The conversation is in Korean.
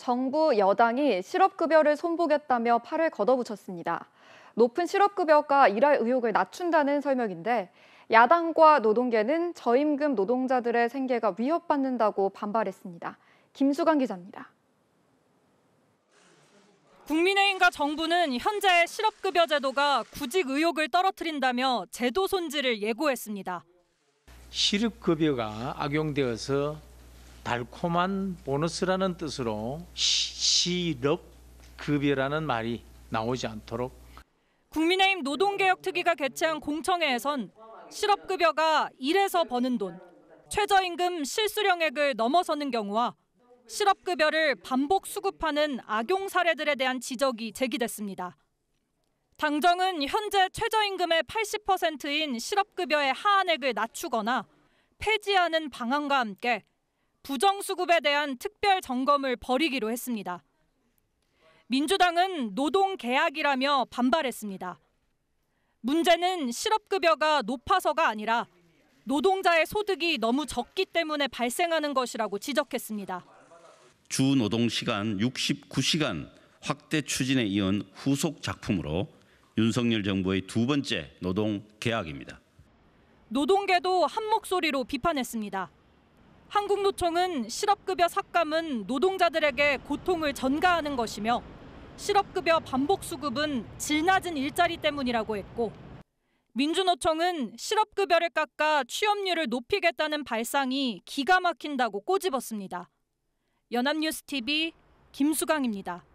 정부 여당이 실업급여를 손보겠다며 팔을 걷어붙였습니다. 높은 실업급여가 일할 의욕을 낮춘다는 설명인데 야당과 노동계는 저임금 노동자들의 생계가 위협받는다고 반발했습니다. 김수강 기자입니다. 국민의힘과 정부는 현재 실업급여 제도가 구직 의욕을 떨어뜨린다며 제도 손질을 예고했습니다. 실업급여가 악용되어서 달콤한 보너스라는 뜻으로 시럽급이라는 말이 나오지 않도록 국민의힘 노동개혁특위가 개최한 공청회에선 실업급여가 일해서 버는 돈, 최저임금 실수령액을 넘어서는 경우와 실업급여를 반복 수급하는 악용 사례들에 대한 지적이 제기됐습니다. 당정은 현재 최저임금의 80%인 실업급여의 하한액을 낮추거나 폐지하는 방안과 함께 부정수급에 대한 특별 점검을 벌이기로 했습니다. 민주당은 노동 계약이라며 반발했습니다. 문제는 실업급여가 높아서가 아니라 노동자의 소득이 너무 적기 때문에 발생하는 것이라고 지적했습니다. 주 노동 시간 69시간 확대 추진에 이은 후속 작품으로 윤석열 정부의 두 번째 노동 계약입니다. 노동계도 한 목소리로 비판했습니다. 한국노총은 실업급여 삭감은 노동자들에게 고통을 전가하는 것이며 실업급여 반복 수급은 질 낮은 일자리 때문이라고 했고 민주노총은 실업급여를 깎아 취업률을 높이겠다는 발상이 기가 막힌다고 꼬집었습니다. 연합뉴스TV 김수강입니다.